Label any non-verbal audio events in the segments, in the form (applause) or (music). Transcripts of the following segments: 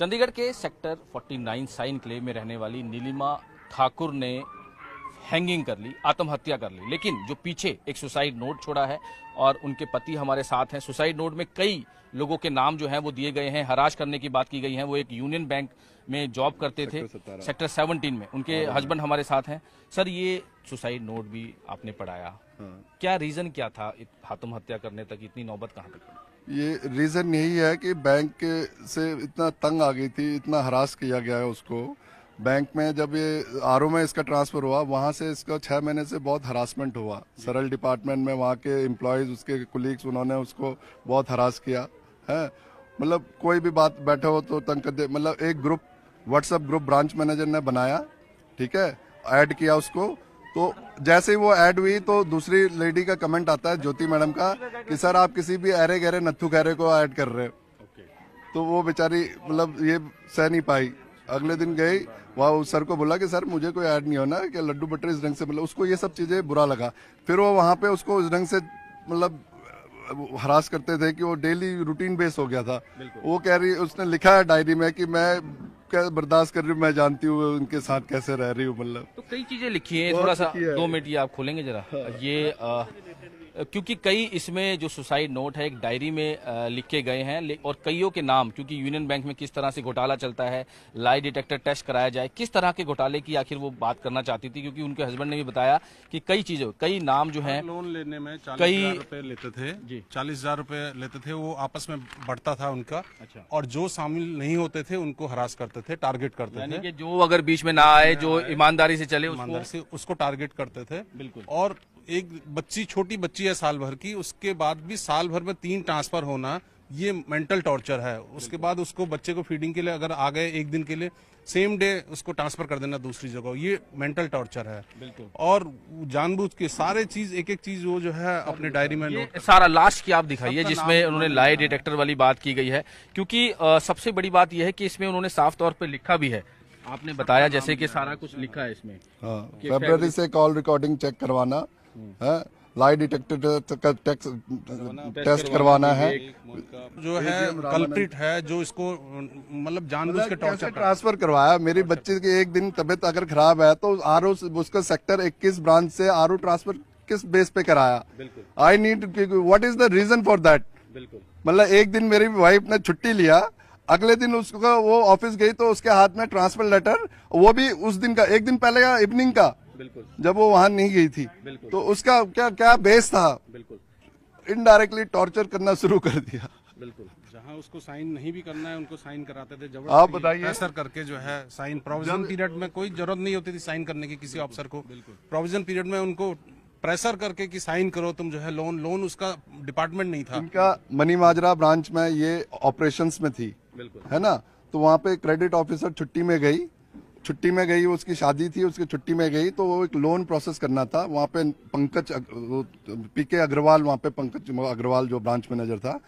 चंडीगढ़ के sector 49 sign क्लेव में रहने वाली नीलिमा ठाकुर ने हैंगिंग कर ली आत्महत्या कर ली लेकिन जो पीछे एक सुसाइड नोट छोड़ा है और उनके पति हमारे साथ हैं सुसाइड नोट में कई लोगों के नाम जो हैं वो दिए गए हैं हराश करने की बात की गई है वो एक यूनियन बैंक में जॉब करते थे सेक्टर सेवनटीन में उनके हस्बैंड हमारे साथ हैं सर ये सुसाइड नोट भी आपने पढ़ाया क्या रीजन क्या था हाथम हत्या करने तक इतनी नौबत कहाँ तक ये रीजन यही है कि बैंक से इतना तंग आ गई थी इतना हरास किया गया है उसको बैंक में जब ये आर में इसका ट्रांसफर हुआ वहाँ से इसका छः महीने से बहुत हरासमेंट हुआ सरल डिपार्टमेंट में वहाँ के एम्प्लॉयज़ उसके कुलीग्स उन्होंने उसको बहुत हरास किया है मतलब कोई भी बात बैठे हो तो तंग कर दे मतलब एक group WhatsApp group branch manager ने बनाया ठीक है ऐड किया उसको तो जैसे ही वो ऐड हुई तो दूसरी लेडी का कमेंट आता है ज्योति मैडम का कि सर आप किसी भी अरे गहरे नथु गहरे को ऐड कर रहे हो तो वो बेचारी मतलब ये सह नहीं पाई अगले दिन गई वहाँ उस सर को बोला कि सर मुझे कोई ऐड नहीं होना कि लड्डू बटर इस ढंग से मतलब उसको ये सब चीज़ें बुरा लगा फिर वो वहाँ पे उसको उस ढंग से मतलब हरास करते थे कि वो डेली रूटीन बेस हो गया था वो कह रही उसने लिखा है डायरी में कि मैं बर्दाश्त कर रही हूँ मैं जानती हूँ उनके साथ कैसे रह रही हूँ मतलब तो कई चीजें लिखी है थोड़ा सा दो मिनट ये आप खोलेंगे जरा हाँ। ये आ, क्योंकि कई इसमें जो सुसाइड नोट है एक डायरी में लिखे गए हैं और कईयों के नाम क्योंकि यूनियन बैंक में किस तरह से घोटाला चलता है लाई डिटेक्टर टेस्ट कराया जाए किस तरह के घोटाले की आखिर वो बात करना चाहती थी क्योंकि उनके हस्बैंड ने भी बताया कि कई चीजों कई नाम जो है लोन लेने में कई रुपए लेते थे जी चालीस हजार रुपए लेते थे वो आपस में बढ़ता था उनका अच्छा और जो शामिल नहीं होते थे उनको हरास करते थे टारगेट करते थे जो अगर बीच में ना आए जो ईमानदारी से चले ईमानदारी से उसको टारगेट करते थे बिल्कुल और एक बच्ची छोटी बच्ची है साल भर की उसके बाद भी साल भर में तीन ट्रांसफर होना ये मेंटल टॉर्चर है उसके बाद उसको बच्चे को फीडिंग के लिए अगर आ गए एक दिन के लिए सेम डे उसको ट्रांसफर कर देना दूसरी जगह ये मेंटल टॉर्चर है और जानबूझ के सारे चीज एक एक चीज वो जो है अपने डायरी में सारा लास्ट की आप दिखाइए जिसमें उन्होंने लाई डिटेक्टर वाली बात की गई है क्योंकि सबसे बड़ी बात यह है कि इसमें उन्होंने साफ तौर पर लिखा भी है आपने बताया जैसे कि सारा कुछ लिखा है इसमें फेबर हाँ, से कॉल रिकॉर्डिंग चेक करवाना है लाई डिटेक्टर टेस्ट करवाना है जो है कल्प्रिट है जो इसको मतलब जानबूझ मतलब के टॉर्चर ट्रांसफर करवाया मेरी बच्चे की एक दिन तबीयत अगर खराब है तो आर ओ उसका सेक्टर 21 ब्रांच से आर ओ ट्रांसफर किस बेस पे कराया I need what is the reason for that मतलब एक दिन मेरी वाइफ ने छुट्टी लिया अगले दिन उसका वो ऑफिस गई तो उसके हाथ में ट्रांसफर लेटर वो भी उस दिन का एक दिन पहले का इवनिंग का बिल्कुल जब वो वहाँ नहीं गई थी तो उसका क्या क्या बेस था बिल्कुल इनडायरेक्टली टॉर्चर करना शुरू कर दिया बिल्कुल जहाँ उसको साइन नहीं भी करना है उनको साइन कराते थे जब आप बताइए प्रेशर करके जो है साइन प्रोविजन पीरियड में कोई जरूरत नहीं होती थी साइन करने की किसी ऑफिसर को प्रोविजन पीरियड में उनको प्रेशर करके कि साइन करो तुम जो है लोन लोन उसका डिपार्टमेंट नहीं था इनका मनी माजरा ब्रांच में ये ऑपरेशंस में थी बिल्कुल है ना तो वहाँ पे क्रेडिट ऑफिसर छुट्टी में गई छुट्टी में गई उसकी शादी थी उसकी छुट्टी में गई तो वो एक लोन प्रोसेस करना था वहाँ पे पंकज पीके अग्रवाल वहाँ पे पंकज अग्रवाल जो ब्रांच मैनेजर था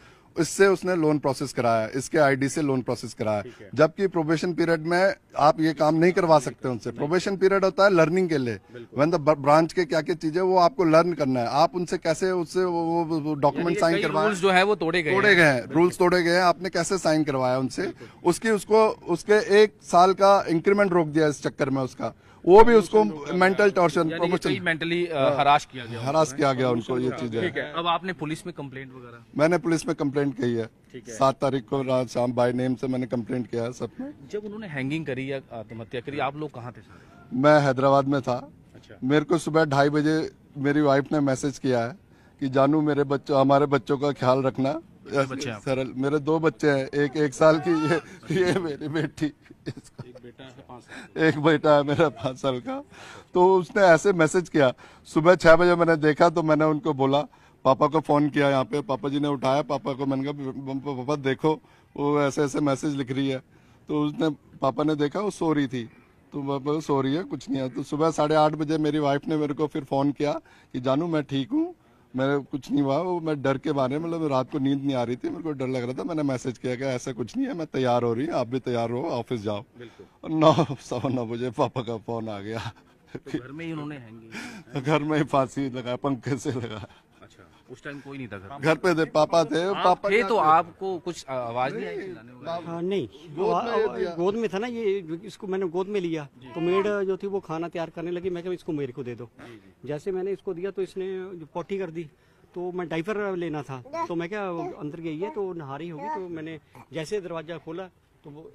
इससे उसने लोन प्रोसेस कराया इसके आईडी से लोन प्रोसेस कराया जबकि प्रोबेशन पीरियड में आप ये काम नहीं करवा सकते उनसे प्रोबेशन पीरियड होता है लर्निंग के लिए वन द ब्रांच के क्या क्या चीजें वो आपको लर्न करना है आप उनसे कैसे उससे वो डॉक्यूमेंट साइन करवाए जो है वो तोड़े गए तोड़े गए रूल्स तोड़े गए आपने कैसे साइन करवाया उनसे उसकी उसको उसके एक साल का इंक्रीमेंट रोक दिया इस चक्कर में उसका वो भी उसको मेंटल टॉर्चर मेंटली हराश किया गया हराश किया गया उनको ये चीज है अब आपने पुलिस में कम्प्लेट वगैरह मैंने पुलिस में कम्प्लेट की है सात तारीख को रात शाम बाय नेम से मैंने कम्प्लेट किया है सब जब उन्होंने हैंगिंग करी या आत्महत्या करी आप लोग कहाँ थे मैं हैदराबाद में था अच्छा। मेरे को सुबह ढाई बजे मेरी वाइफ ने मैसेज किया है कि जानू मेरे बच्चों हमारे बच्चों का ख्याल रखना सरल मेरे दो बच्चे हैं एक एक साल की ये ये मेरी बेटी एक बेटा है एक बेटा है मेरा पाँच साल का तो उसने ऐसे मैसेज किया सुबह छह बजे मैंने देखा तो मैंने उनको बोला पापा को फ़ोन किया यहाँ पे पापा जी ने उठाया पापा को मैंने कहा पापा देखो वो ऐसे ऐसे मैसेज लिख रही है तो उसने पापा ने देखा वो सो रही थी तो सो रही है कुछ नहीं है तो सुबह साढ़े आठ बजे मेरी वाइफ ने मेरे को फिर फ़ोन किया कि जानू मैं ठीक हूँ मेरे कुछ नहीं हुआ वो मैं डर के बारे में मतलब रात को नींद नहीं आ रही थी मेरे को डर लग रहा था मैंने मैसेज किया कि ऐसा कुछ नहीं है मैं तैयार हो रही हूँ आप भी तैयार हो ऑफिस जाओ और नौ सवा नौ बजे पापा का फोन आ गया तो घर में ही उन्होंने घर में ही फांसी लगाया पंखे से लगाया अच्छा उस टाइम कोई नहीं था घर पे थे पापा थे पापा थे तो आपको कुछ आवाज नहीं आई हाँ नहीं गोद में था ना ये इसको मैंने गोद में लिया तो मेड जो थी वो खाना तैयार करने लगी मैं इसको मेरे को दे दो जैसे मैंने इसको दिया तो इसने पोटी कर दी तो मैं डाइपर लेना था तो मैं क्या अंदर गई है तो नहारी होगी तो मैंने जैसे दरवाजा खोला तो वो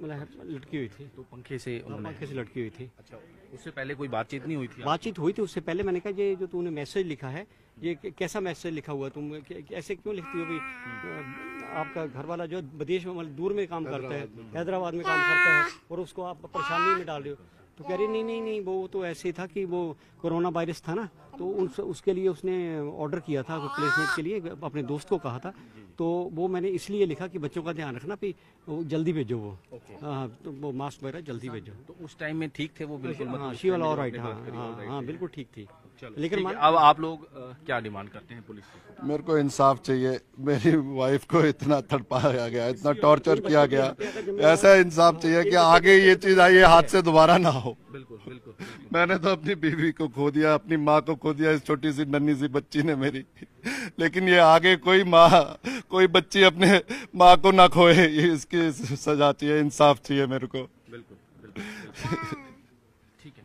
मतलब लटकी हुई थी तो पंखे से पंखे से लटकी हुई थी अच्छा उससे पहले कोई बातचीत नहीं हुई थी बातचीत हुई थी उससे पहले मैंने कहा ये जो तूने मैसेज लिखा है ये कैसा मैसेज लिखा हुआ तुम ऐसे क्यों लिखती हो भी आपका घर वाला जो विदेश में मतलब दूर में काम करता है हैदराबाद में काम करता है और उसको आप परेशानी में डाल रहे हो तो कह रही नहीं नहीं नहीं वो तो ऐसे था कि वो कोरोना वायरस था ना तो उस उसके लिए उसने ऑर्डर किया था प्लेसमेंट के लिए अपने दोस्त को कहा था तो वो मैंने इसलिए लिखा कि बच्चों का ध्यान रखना भी जल्दी भेजो वो हाँ तो वो मास्क वगैरह जल्दी भेजो तो उस टाइम में ठीक थे वो बिल्कुल हाँ शी वाला और राइट हाँ हाँ, हाँ बिल्कुल ठीक थी लेकिन अब आप लोग क्या डिमांड करते हैं पुलिस मेरे को इंसाफ चाहिए मेरी वाइफ को इतना थड़पाया गया (laughs) इतना टॉर्चर तो किया मतलब गया तो ऐसा इंसाफ चाहिए हाँ, कि तो आगे ये चीज आई हाथ से दोबारा ना हो मैंने तो अपनी बीवी को खो दिया अपनी माँ को खो दिया इस छोटी सी नन्ही सी बच्ची ने मेरी लेकिन ये आगे कोई माँ कोई बच्ची अपने माँ को ना खोए ये इसकी सजा चाहिए इंसाफ चाहिए मेरे को बिल्कुल, हाँ। ठीक है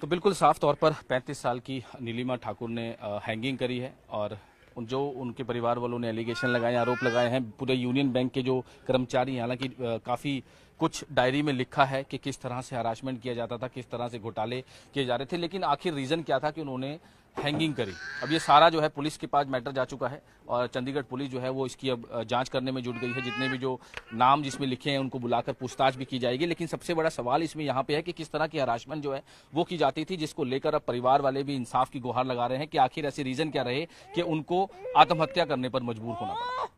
तो बिल्कुल साफ तौर पर 35 साल की नीलिमा ठाकुर ने हैंगिंग करी है और जो उनके परिवार वालों ने एलिगेशन लगाए आरोप लगाए हैं पूरे यूनियन बैंक के जो कर्मचारी हालांकि काफ़ी कुछ डायरी में लिखा है कि किस तरह से हराशमेंट किया जाता था किस तरह से घोटाले किए जा रहे थे लेकिन आखिर रीजन क्या था कि उन्होंने हैंगिंग करी अब ये सारा जो है पुलिस के पास मैटर जा चुका है और चंडीगढ़ पुलिस जो है वो इसकी अब जांच करने में जुट गई है जितने भी जो नाम जिसमें लिखे हैं उनको बुलाकर पूछताछ भी की जाएगी लेकिन सबसे बड़ा सवाल इसमें यहाँ पे है कि किस तरह की हराशमेंट जो है वो की जाती थी जिसको लेकर अब परिवार वाले भी इंसाफ की गुहार लगा रहे हैं कि आखिर ऐसे रीजन क्या रहे कि उनको आत्महत्या करने पर मजबूर होना पड़ा